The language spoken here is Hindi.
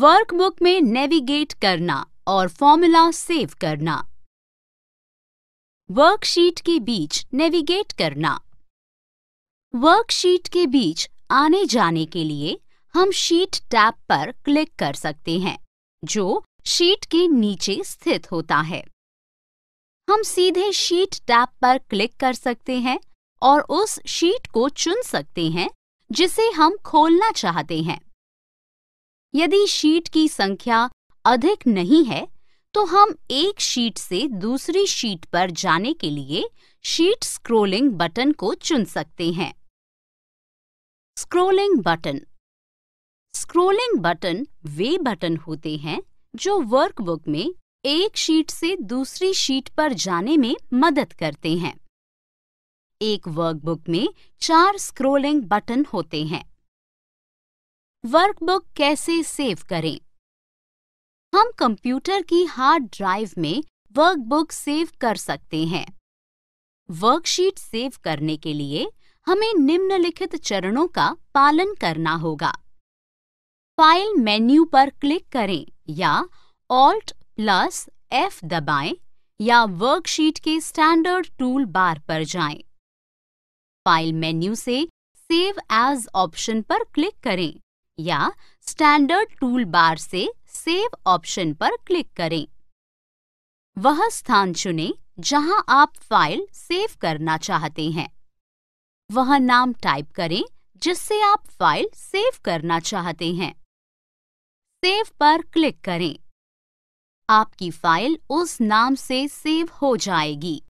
वर्कबुक में नेविगेट करना और फॉर्मूला सेव करना वर्कशीट के बीच नेविगेट करना वर्कशीट के बीच आने जाने के लिए हम शीट टैब पर क्लिक कर सकते हैं जो शीट के नीचे स्थित होता है हम सीधे शीट टैब पर क्लिक कर सकते हैं और उस शीट को चुन सकते हैं जिसे हम खोलना चाहते हैं यदि शीट की संख्या अधिक नहीं है तो हम एक शीट से दूसरी शीट पर जाने के लिए शीट स्क्रोलिंग बटन को चुन सकते हैं स्क्रोलिंग बटन स्क्रोलिंग बटन वे बटन होते हैं जो वर्कबुक में एक शीट से दूसरी शीट पर जाने में मदद करते हैं एक वर्कबुक में चार स्क्रोलिंग बटन होते हैं वर्कबुक कैसे सेव करें हम कंप्यूटर की हार्ड ड्राइव में वर्कबुक सेव कर सकते हैं वर्कशीट सेव करने के लिए हमें निम्नलिखित चरणों का पालन करना होगा फाइल मेन्यू पर क्लिक करें या ऑल्ट प्लस एफ दबाएं या वर्कशीट के स्टैंडर्ड टूल बार पर जाएं। फाइल मेन्यू से सेव एज ऑप्शन पर क्लिक करें या स्टैंडर्ड टूल बार से सेव ऑप्शन पर क्लिक करें वह स्थान चुनें जहां आप फाइल सेव करना चाहते हैं वह नाम टाइप करें जिससे आप फाइल सेव करना चाहते हैं सेव पर क्लिक करें आपकी फाइल उस नाम से सेव हो जाएगी